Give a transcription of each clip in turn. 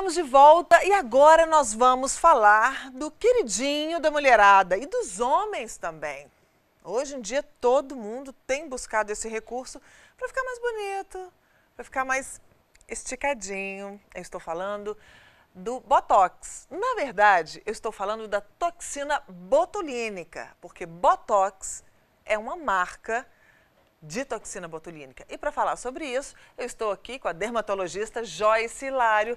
Estamos de volta e agora nós vamos falar do queridinho da mulherada e dos homens também. Hoje em dia todo mundo tem buscado esse recurso para ficar mais bonito, para ficar mais esticadinho. Eu estou falando do Botox. Na verdade, eu estou falando da toxina botulínica, porque Botox é uma marca de toxina botulínica. E para falar sobre isso, eu estou aqui com a dermatologista Joyce Hilário.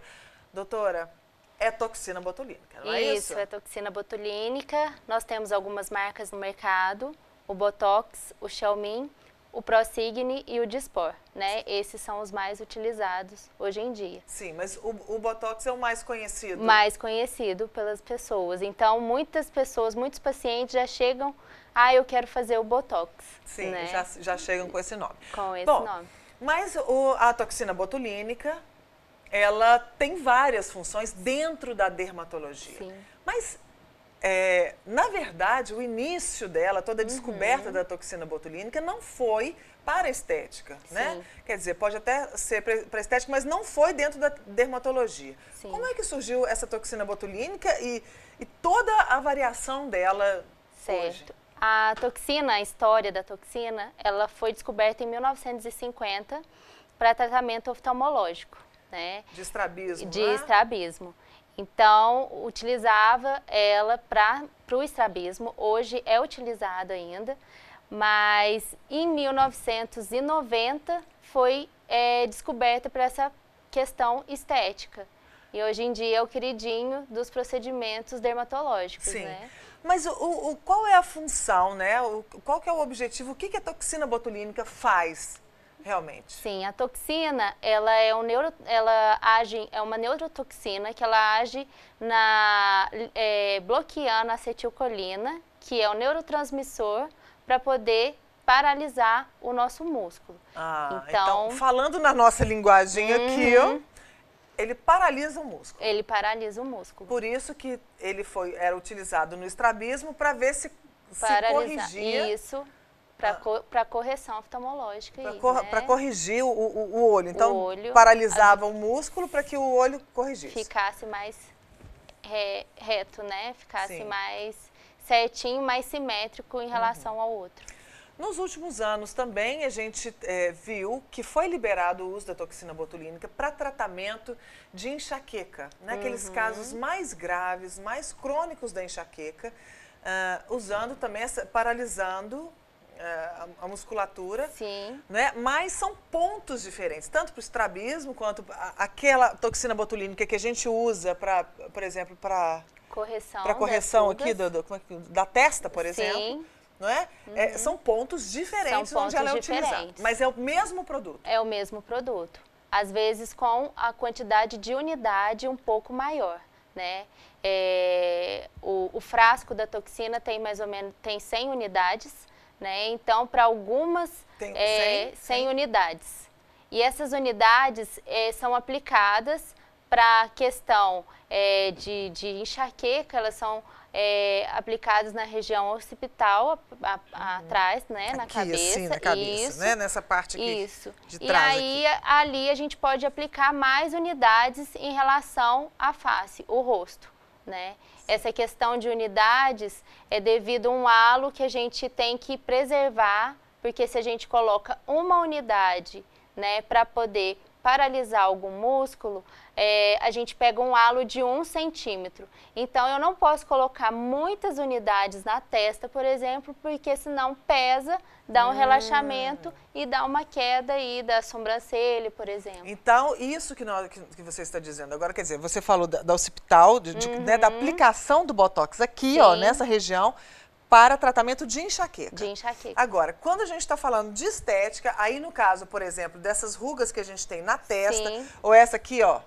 Doutora, é toxina botulínica, não é isso? Isso, é toxina botulínica. Nós temos algumas marcas no mercado, o Botox, o Xiaomin, o Prosigne e o Dispor, né? Esses são os mais utilizados hoje em dia. Sim, mas o, o, Botox é o mais conhecido. Mais conhecido pelas pessoas. Então, muitas pessoas, muitos pacientes já chegam, ah, eu quero fazer o Botox. Sim, né? já, já chegam com esse nome. Com esse Bom, nome. Mas o, a toxina botulínica ela tem várias funções dentro da dermatologia. Sim. Mas, é, na verdade, o início dela, toda a uhum. descoberta uhum. da toxina botulínica, não foi para a estética, né? Sim. né? Quer dizer, pode até ser para estética, mas não foi dentro da dermatologia. Sim. Como é que surgiu essa toxina botulínica e, e toda a variação dela certo. hoje? A toxina, a história da toxina, ela foi descoberta em 1950 para tratamento oftalmológico né? De estrabismo. De né? estrabismo. Então, utilizava ela para o estrabismo, hoje é utilizado ainda, mas em 1990 foi é, descoberta para essa questão estética. E hoje em dia é o queridinho dos procedimentos dermatológicos, Sim. né? Mas o, o, qual é a função, né? O, qual que é o objetivo? O que, que a toxina botulínica faz? realmente. Sim, a toxina, ela é um neuro, ela age, é uma neurotoxina que ela age na é, bloqueando a acetilcolina, que é o neurotransmissor, para poder paralisar o nosso músculo. Ah, então, então falando na nossa linguagem uhum. aqui, ó, uhum. ele paralisa o músculo. Ele paralisa o músculo. Por isso que ele foi, era utilizado no estrabismo para ver se, Paralisar. se corrigia. Isso para ah. co correção oftalmológica. Para cor né? corrigir o, o, o, olho. Então, o olho, paralisava a... o músculo para que o olho corrigisse. Ficasse mais re reto, né? Ficasse Sim. mais certinho, mais simétrico em relação uhum. ao outro. Nos últimos anos também a gente é, viu que foi liberado o uso da toxina botulínica para tratamento de enxaqueca, né? aqueles uhum. casos mais graves, mais crônicos da enxaqueca, uh, usando também, essa, paralisando é, a, musculatura. Sim. Né? Mas são pontos diferentes, tanto para o estrabismo quanto aquela toxina botulínica que a gente usa, pra, por exemplo, para correção, pra correção aqui do, do, é da testa, por Sim. exemplo. Não é? é uhum. é são pontos diferentes são onde pontos ela é diferentes. utilizada. Mas é o mesmo produto. É o mesmo produto. Às vezes com a quantidade de unidade um pouco maior. Né? É, o, o, frasco da toxina tem mais ou menos tem 100 unidades, né? Então, para algumas, Tem, é, 100, 100 unidades. E essas unidades é, são aplicadas para a questão é, de, de enxaqueca, elas são é, aplicadas na região occipital, a, a, uhum. atrás, né, aqui, assim, na cabeça. Assim, na cabeça, isso, né, nessa parte aqui isso. de trás. E aí, aqui. ali a gente pode aplicar mais unidades em relação à face, o rosto, né. Essa questão de unidades é devido a um halo que a gente tem que preservar, porque se a gente coloca uma unidade né, para poder paralisar algum músculo, é, a gente pega um halo de um centímetro. Então, eu não posso colocar muitas unidades na testa, por exemplo, porque senão pesa, dá um hum. relaxamento e dá uma queda aí da sobrancelha, por exemplo. Então, isso que, nós, que, que você está dizendo agora, quer dizer, você falou da, da occipital, de, uhum. de, né, da uhum. aplicação do Botox aqui, ó, nessa região, para tratamento de enxaqueca. De enxaqueca. Agora, quando a gente está falando de estética, aí no caso, por exemplo, dessas rugas que a gente tem na testa, Sim. ou essa aqui, ó,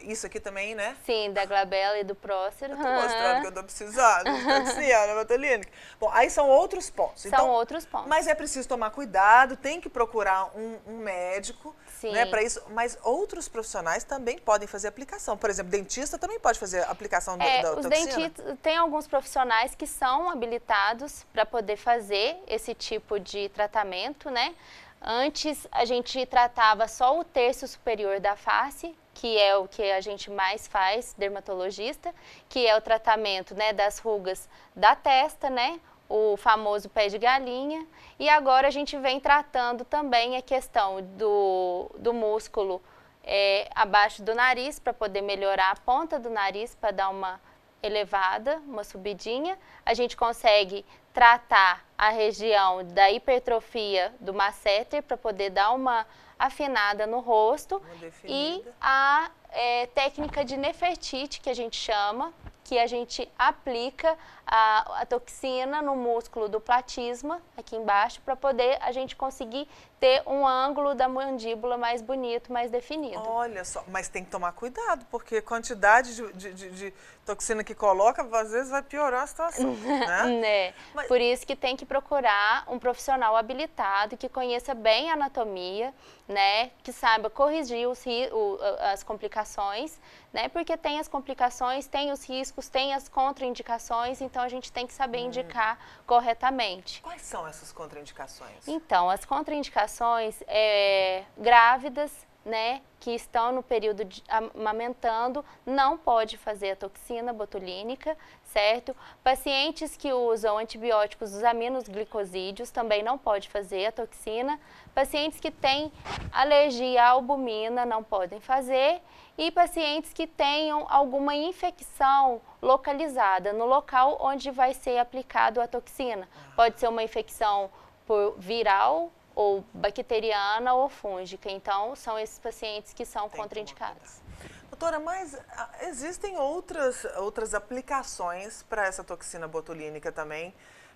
isso aqui também, né? Sim, da glabela e do prócer. Eu tô mostrando uhum. que eu tô precisando, Tatiana tá né, Botolini. Bom, aí são outros pontos. São então, outros pontos. Mas é preciso tomar cuidado, tem que procurar um, um médico Sim. né, para isso. Mas outros profissionais também podem fazer aplicação. Por exemplo, dentista também pode fazer aplicação é, da, os dentistas Tem alguns profissionais que são habilitados para poder fazer esse tipo de tratamento, né? Antes a gente tratava só o terço superior da face, que é o que a gente mais faz, dermatologista, que é o tratamento né, das rugas da testa, né? o famoso pé de galinha. E agora a gente vem tratando também a questão do, do músculo é, abaixo do nariz, para poder melhorar a ponta do nariz, para dar uma elevada, uma subidinha. A gente consegue tratar a região da hipertrofia do masseter para poder dar uma afinada no rosto. E a é, técnica de nefertite, que a gente chama, que a gente aplica a, a toxina no músculo do platisma, aqui embaixo, para poder a gente conseguir ter um ângulo da mandíbula mais bonito, mais definido. Olha só, mas tem que tomar cuidado, porque quantidade de, de, de, toxina que coloca, às vezes vai piorar a situação, né? é. Mas... Por isso que tem que procurar um profissional habilitado que conheça bem a anatomia, né? Que saiba corrigir os, o, as complicações, né? Porque tem as complicações, tem os riscos, tem as contraindicações, então a gente tem que saber hum. indicar corretamente. Quais são essas contraindicações? Então, as contraindicações é grávidas, né, que estão no período de amamentando, não pode fazer a toxina botulínica, certo? Pacientes que usam antibióticos, os aminos glicosídeos, também não pode fazer a toxina. Pacientes que têm alergia à albumina, não podem fazer. E pacientes que tenham alguma infecção localizada no local onde vai ser aplicado a toxina. Pode ser uma infecção por viral, ou bacteriana ou fúngica. Então, são esses pacientes que são Tem contraindicados. Doutora, mas ah, existem outras, outras aplicações para essa toxina botulínica também,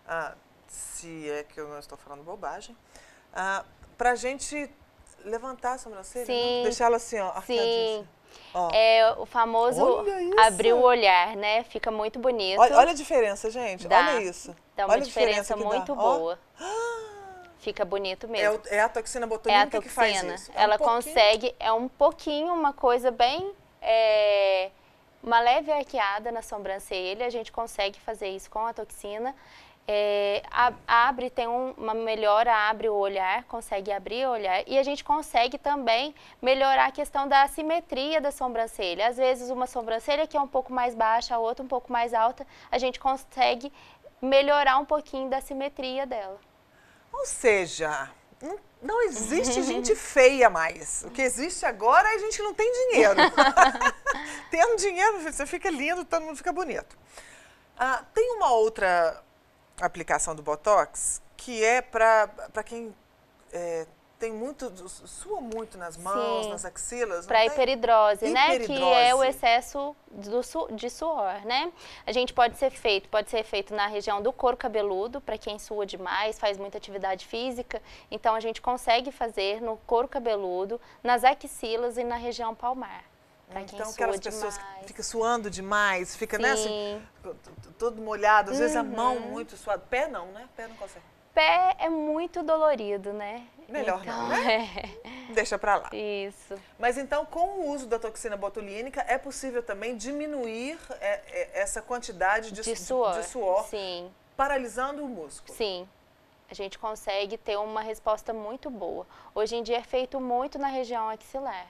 ah, se é que eu não estou falando bobagem, ah, para a gente levantar a sobrancelha, né? Sim. deixar ela assim, ó, Sim. Oh. É o famoso abrir o olhar, né? Fica muito bonito. Olha, olha a diferença, gente. Dá. Olha isso. Dá uma olha diferença, diferença muito boa. Oh fica bonito mesmo. É, o, é a toxina botulínica é a toxina. que faz isso. É Ela um consegue, é um pouquinho uma coisa bem... É, uma leve arqueada na sobrancelha, a gente consegue fazer isso com a toxina. É, abre, tem um, uma melhora, abre o olhar, consegue abrir o olhar. E a gente consegue também melhorar a questão da simetria da sobrancelha. Às vezes, uma sobrancelha que é um pouco mais baixa, a outra um pouco mais alta, a gente consegue melhorar um pouquinho da simetria dela. Ou seja, não, existe gente feia mais. O que existe agora é a gente não tem dinheiro. Tendo dinheiro, você fica lindo, todo mundo fica bonito. Ah, tem uma outra aplicação do Botox que é para quem é, tem muito, sua muito nas mãos, Sim. nas axilas. Para hiperidrose, né? Hiperidrose. Que é o excesso do, de suor, né? A gente pode ser feito, pode ser feito na região do couro cabeludo, para quem sua demais, faz muita atividade física. Então, a gente consegue fazer no couro cabeludo, nas axilas e na região palmar. Pra então, aquelas pessoas demais. que ficam suando demais, fica, Sim. né, assim, todo molhado, às uhum. vezes a mão uhum. muito suada. Pé não, né? Pé não consegue pé é muito dolorido, né? Melhor então, não, né? É. Deixa pra lá. Isso. Mas então, com o uso da toxina botulínica, é possível também diminuir é, é, essa quantidade de, de suor, de, suor sim. paralisando o músculo. Sim. A gente consegue ter uma resposta muito boa. Hoje em dia é feito muito na região axilar,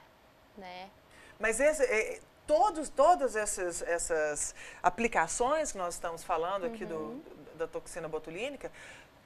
né? Mas esse, é, todos, todas essas, essas aplicações que nós estamos falando aqui uhum. do, da toxina botulínica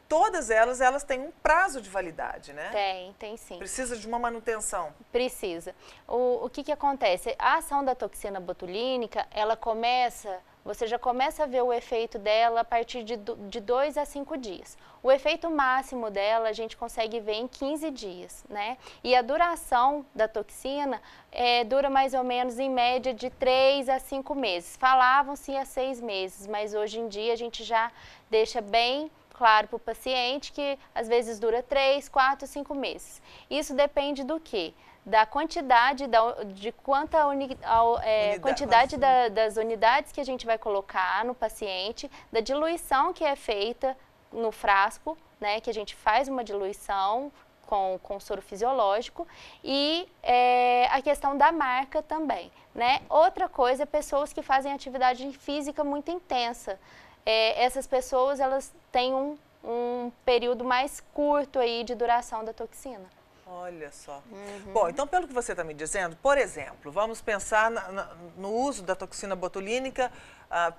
todas elas, elas têm um prazo de validade, né? Tem, tem sim. Precisa de uma manutenção? Precisa. O, o que, que acontece? A ação da toxina botulínica, ela começa, você já começa a ver o efeito dela a partir de, de dois a cinco dias. O efeito máximo dela a gente consegue ver em 15 dias, né? E a duração da toxina é, dura mais ou menos em média de três a cinco meses. Falavam-se a seis meses, mas hoje em dia a gente já deixa bem claro, para o paciente, que às vezes dura 3, 4, 5 meses. Isso depende do que? Da quantidade, da, de quanta uni, é, quantidade da, das unidades que a gente vai colocar no paciente, da diluição que é feita no frasco, né, que a gente faz uma diluição com, com soro fisiológico e é, a questão da marca também, né? Outra coisa é pessoas que fazem atividade física muito intensa, é, essas pessoas elas têm um, um período mais curto aí de duração da toxina. Olha só. Uhum. Bom, então pelo que você está me dizendo, por exemplo, vamos pensar na, na, no uso da toxina botulínica ah,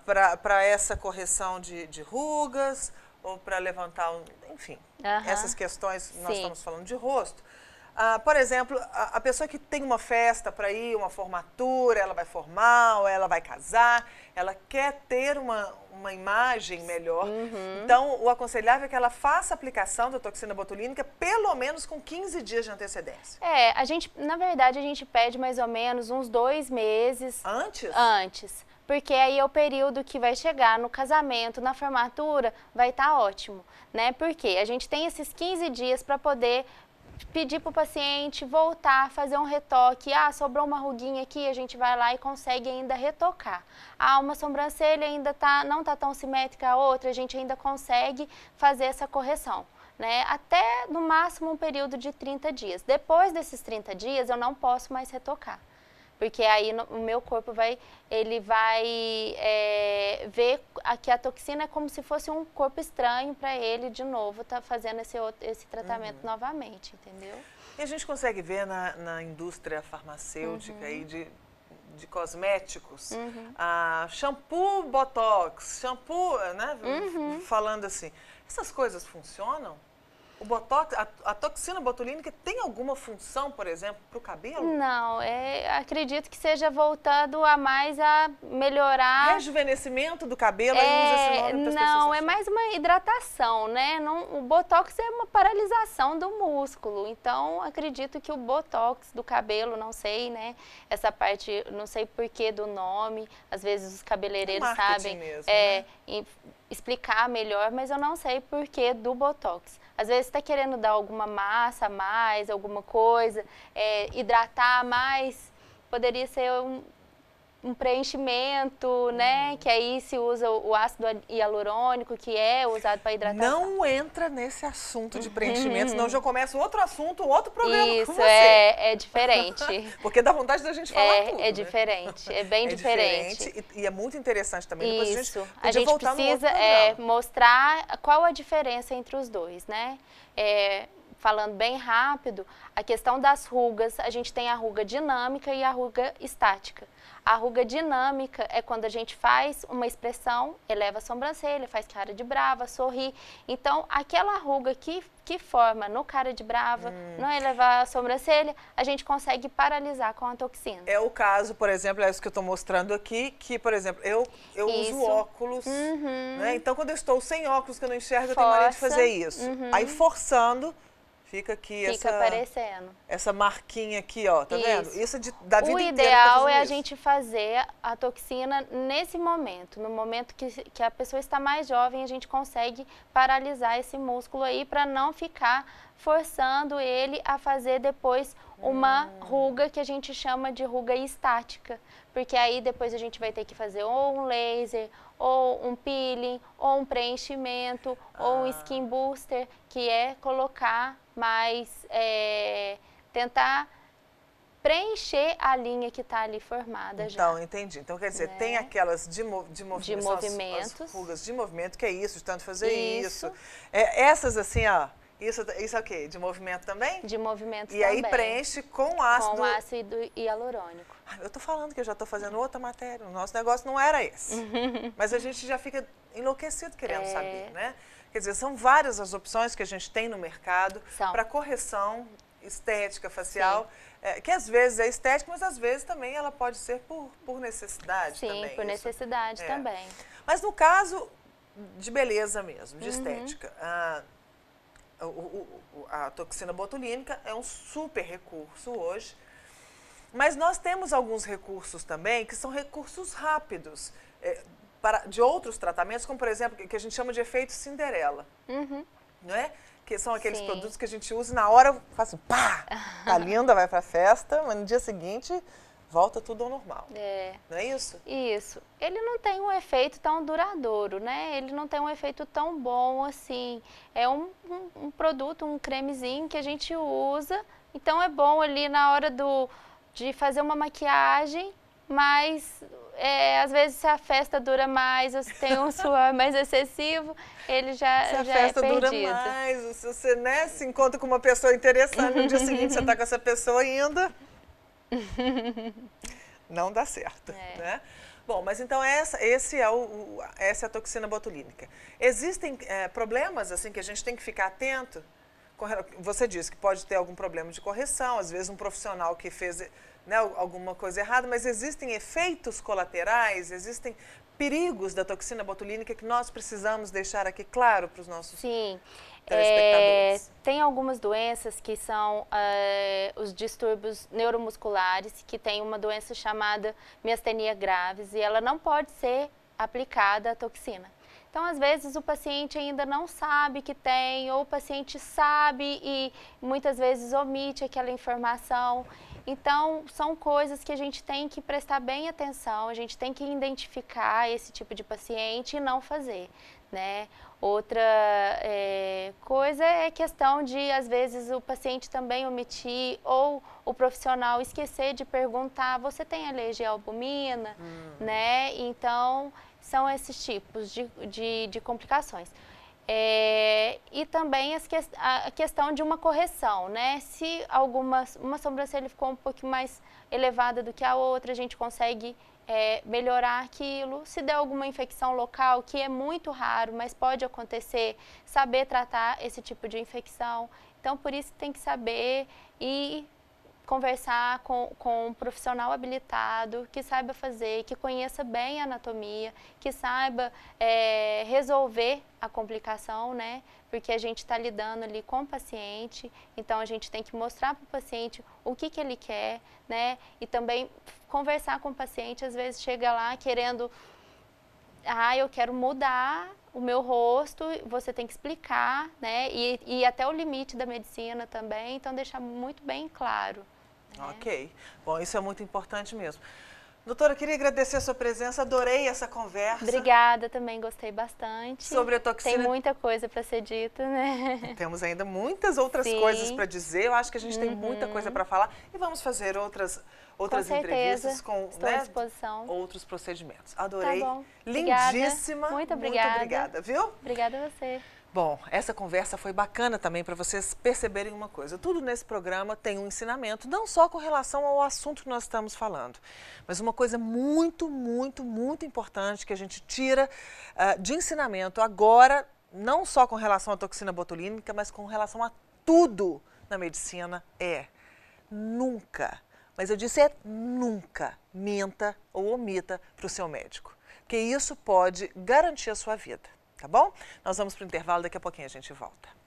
para essa correção de, de rugas ou para levantar, enfim, uhum. essas questões, nós Sim. estamos falando de rosto. Ah, por exemplo, a, a, pessoa que tem uma festa para ir, uma formatura, ela vai formar, ou ela vai casar, ela quer ter uma, uma imagem melhor. Uhum. Então, o aconselhável é que ela faça a aplicação da toxina botulínica pelo menos com 15 dias de antecedência. É, a gente, na verdade, a gente pede mais ou menos uns dois meses. Antes? Antes. Porque aí é o período que vai chegar no casamento, na formatura, vai estar tá ótimo, né? Porque a gente tem esses 15 dias para poder pedir para o paciente voltar, fazer um retoque. Ah, sobrou uma ruguinha aqui, a gente vai lá e consegue ainda retocar. Ah, uma sobrancelha ainda tá, não está tão simétrica a outra, a gente ainda consegue fazer essa correção. Né, até no máximo um período de 30 dias. Depois desses 30 dias, eu não posso mais retocar porque aí no, o meu corpo vai, ele vai é, ver aqui a toxina é como se fosse um corpo estranho para ele de novo, tá fazendo esse, outro, esse tratamento uhum. novamente, entendeu? E a gente consegue ver na, na indústria farmacêutica uhum. aí de, de cosméticos, uhum. ah, shampoo Botox, shampoo, né? Uhum. Falando assim, essas coisas funcionam? o botox, a, a, toxina botulínica tem alguma função, por exemplo, para o cabelo? Não, é, acredito que seja voltado a mais a melhorar... Rejuvenescimento do cabelo, é, Não, não é mais uma hidratação, né? Não, o botox é uma paralisação do músculo, então acredito que o botox do cabelo, não sei, né? Essa parte, não sei porquê do nome, às vezes os cabeleireiros é sabem... Mesmo, é, né? explicar melhor, mas eu não sei porquê do Botox. Às vezes está querendo dar alguma massa a mais, alguma coisa, é, hidratar mais, poderia ser um, um preenchimento, né? Que aí se usa o ácido hialurônico, que é usado para hidratar. Não entra nesse assunto de preenchimento, senão uhum. já começa outro assunto, outro programa Isso, com você. É, é diferente. Porque dá vontade da gente falar é, tudo. É né? diferente, é bem é diferente. diferente. E, e, é muito interessante também. Isso. a gente, a gente precisa é, mostrar qual a diferença entre os dois, né? É, falando bem rápido, a questão das rugas, a gente tem a ruga dinâmica e a ruga estática. A ruga dinâmica é quando a gente faz uma expressão, eleva a sobrancelha, faz cara de brava, sorri. Então, aquela ruga que, que forma no cara de brava, hum. não elevar a sobrancelha, a gente consegue paralisar com a toxina. É o caso, por exemplo, é isso que eu estou mostrando aqui, que, por exemplo, eu, eu uso óculos, uhum. né? Então, quando eu estou sem óculos, que eu não enxergo, Força. eu tenho maneira de fazer isso. Uhum. Aí, forçando, fica aqui fica essa, aparecendo. essa marquinha aqui, ó, tá Isso. vendo? Isso de, da vida O ideal é a isso. gente fazer a toxina nesse momento, no momento que, que a pessoa está mais jovem, a gente consegue paralisar esse músculo aí para não ficar forçando ele a fazer depois uma hum. ruga que a gente chama de ruga estática, porque aí depois a gente vai ter que fazer ou um laser, ou um peeling, ou um preenchimento, ah. ou um ah. skin booster, que é colocar mas é, tentar preencher a linha que está ali formada então, já. Então, entendi. Então, quer dizer, né? tem aquelas de, de, mov de movimentos. As, as fugas de movimento, que é isso, de tanto fazer isso. isso. É, essas assim, ó. Isso, isso é o quê? De movimento também? De movimento e também. E aí preenche com ácido... Com ácido hialurônico. eu tô falando que eu já tô fazendo outra matéria. O nosso negócio não era esse. Mas a gente já fica enlouquecido querendo é... saber, né? Quer dizer, são várias as opções que a gente tem no mercado para correção estética facial, é, que às vezes é estética, mas às vezes também ela pode ser por, por necessidade Sim, também, por isso. necessidade é. também. Mas no caso de beleza mesmo, de uhum. estética, a, a toxina botulínica é um super recurso hoje, mas nós temos alguns recursos também que são recursos rápidos. É, para, de outros tratamentos, como por exemplo, que a gente chama de efeito Cinderela. Uhum. Não é? Que são aqueles Sim. produtos que a gente usa e na hora faz assim, pá! Tá linda, vai pra festa, mas no dia seguinte volta tudo ao normal. É. Não é isso? Isso. Ele não tem um efeito tão duradouro, né? Ele não tem um efeito tão bom assim. É um, um, um produto, um cremezinho que a gente usa. Então é bom ali na hora do, de fazer uma maquiagem, mas é, às vezes se a festa dura mais, ou se tem um suor mais excessivo, ele já, se a é festa dura mais, se você né, se encontra com uma pessoa interessante, no dia seguinte você está com essa pessoa ainda, não dá certo, é. né? Bom, mas então essa, esse é o, o essa é a toxina botulínica. Existem é, problemas assim que a gente tem que ficar atento? Você disse que pode ter algum problema de correção, às vezes um profissional que fez né, alguma coisa errada, mas existem efeitos colaterais, existem perigos da toxina botulínica que nós precisamos deixar aqui claro para os nossos Sim. telespectadores. É, tem algumas doenças que são é, os distúrbios neuromusculares, que tem uma doença chamada miastenia graves e ela não pode ser aplicada à toxina. Então, às vezes, o paciente ainda não sabe que tem, ou o paciente sabe e muitas vezes omite aquela informação. Então, são coisas que a gente tem que prestar bem atenção, a gente tem que identificar esse tipo de paciente e não fazer. Né? Outra é, coisa é questão de, às vezes, o paciente também omitir ou o profissional esquecer de perguntar, você tem alergia à albumina? Hum. Né? Então, são esses tipos de, de, de complicações. É, e também as que, a questão de uma correção, né? Se alguma uma sobrancelha ficou um pouco mais elevada do que a outra, a gente consegue é, melhorar aquilo. Se der alguma infecção local, que é muito raro, mas pode acontecer, saber tratar esse tipo de infecção. Então, por isso tem que saber e conversar com, com um profissional habilitado que saiba fazer, que conheça bem a anatomia, que saiba é, resolver a complicação, né? Porque a gente está lidando ali com o paciente, então a gente tem que mostrar para o paciente o que, que ele quer, né? E também conversar com o paciente, às vezes chega lá querendo, ah, eu quero mudar o meu rosto, você tem que explicar, né? E, e até o limite da medicina também, então deixar muito bem claro. Né? Ok. Bom, isso é muito importante mesmo. Doutora, queria agradecer a sua presença, adorei essa conversa. Obrigada, também gostei bastante. Sobre a toxina. Tem muita coisa para ser dita, né? Temos ainda muitas outras Sim. coisas para dizer, eu acho que a gente uhum. tem muita coisa uhum. para falar e vamos fazer outras, outras com entrevistas com né, outros procedimentos. Adorei. Tá Lindíssima. Muito obrigada. Muito obrigada, viu? Obrigada a você. Bom, essa conversa foi bacana também para vocês perceberem uma coisa. Tudo nesse programa tem um ensinamento, não só com relação ao assunto que nós estamos falando, mas uma coisa muito, muito, muito importante que a gente tira uh, de ensinamento agora, não só com relação à toxina botulínica, mas com relação a tudo na medicina é nunca, mas eu disse é nunca minta ou omita para o seu médico, que isso pode garantir a sua vida tá bom? Nós vamos para o intervalo, daqui a pouquinho a gente volta.